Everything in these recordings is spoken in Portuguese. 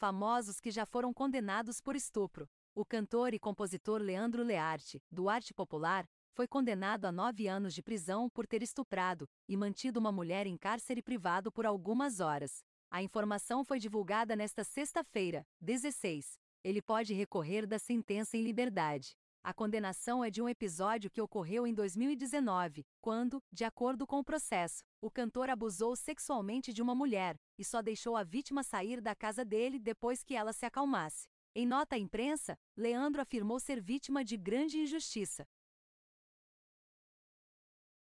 famosos que já foram condenados por estupro. O cantor e compositor Leandro Learte, do Arte Popular, foi condenado a nove anos de prisão por ter estuprado e mantido uma mulher em cárcere privado por algumas horas. A informação foi divulgada nesta sexta-feira, 16. Ele pode recorrer da sentença em liberdade. A condenação é de um episódio que ocorreu em 2019, quando, de acordo com o processo, o cantor abusou sexualmente de uma mulher e só deixou a vítima sair da casa dele depois que ela se acalmasse. Em nota à imprensa, Leandro afirmou ser vítima de grande injustiça.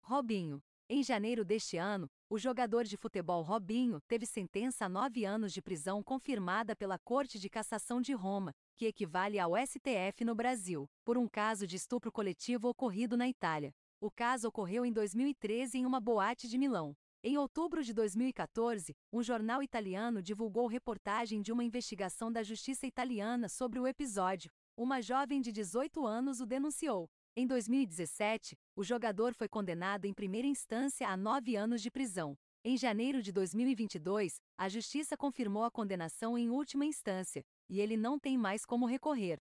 Robinho em janeiro deste ano, o jogador de futebol Robinho teve sentença a nove anos de prisão confirmada pela Corte de Cassação de Roma, que equivale ao STF no Brasil, por um caso de estupro coletivo ocorrido na Itália. O caso ocorreu em 2013 em uma boate de Milão. Em outubro de 2014, um jornal italiano divulgou reportagem de uma investigação da justiça italiana sobre o episódio. Uma jovem de 18 anos o denunciou. Em 2017, o jogador foi condenado em primeira instância a nove anos de prisão. Em janeiro de 2022, a justiça confirmou a condenação em última instância, e ele não tem mais como recorrer.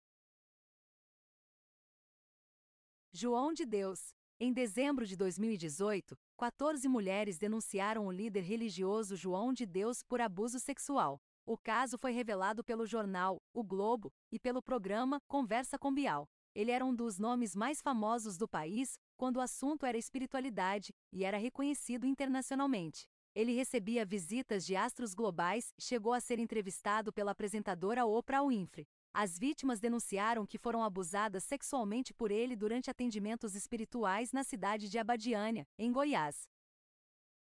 João de Deus. Em dezembro de 2018, 14 mulheres denunciaram o líder religioso João de Deus por abuso sexual. O caso foi revelado pelo jornal O Globo e pelo programa Conversa com Bial. Ele era um dos nomes mais famosos do país quando o assunto era espiritualidade e era reconhecido internacionalmente. Ele recebia visitas de astros globais, chegou a ser entrevistado pela apresentadora Oprah Winfrey. As vítimas denunciaram que foram abusadas sexualmente por ele durante atendimentos espirituais na cidade de Abadiânia, em Goiás.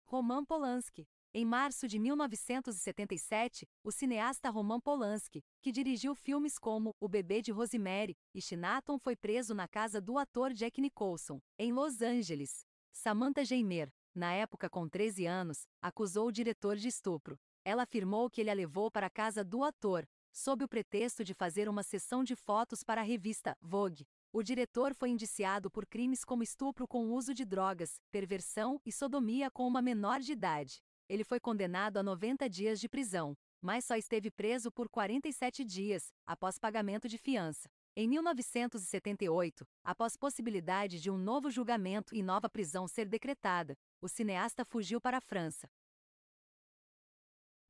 Roman Polanski em março de 1977, o cineasta Roman Polanski, que dirigiu filmes como O Bebê de Rosemary e Chinatown, foi preso na casa do ator Jack Nicholson, em Los Angeles. Samantha Geimer, na época com 13 anos, acusou o diretor de estupro. Ela afirmou que ele a levou para a casa do ator, sob o pretexto de fazer uma sessão de fotos para a revista Vogue. O diretor foi indiciado por crimes como estupro com uso de drogas, perversão e sodomia com uma menor de idade ele foi condenado a 90 dias de prisão, mas só esteve preso por 47 dias, após pagamento de fiança. Em 1978, após possibilidade de um novo julgamento e nova prisão ser decretada, o cineasta fugiu para a França.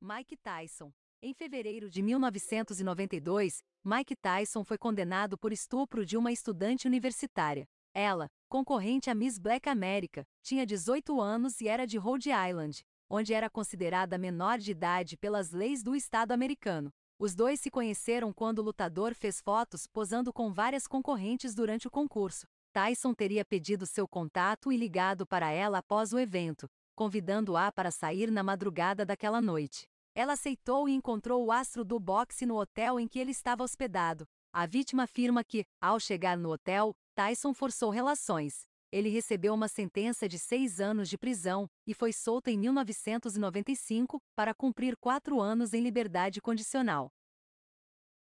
Mike Tyson. Em fevereiro de 1992, Mike Tyson foi condenado por estupro de uma estudante universitária. Ela, concorrente a Miss Black America, tinha 18 anos e era de Rhode Island onde era considerada menor de idade pelas leis do Estado americano. Os dois se conheceram quando o lutador fez fotos posando com várias concorrentes durante o concurso. Tyson teria pedido seu contato e ligado para ela após o evento, convidando-a para sair na madrugada daquela noite. Ela aceitou e encontrou o astro do boxe no hotel em que ele estava hospedado. A vítima afirma que, ao chegar no hotel, Tyson forçou relações ele recebeu uma sentença de seis anos de prisão e foi solto em 1995 para cumprir quatro anos em liberdade condicional.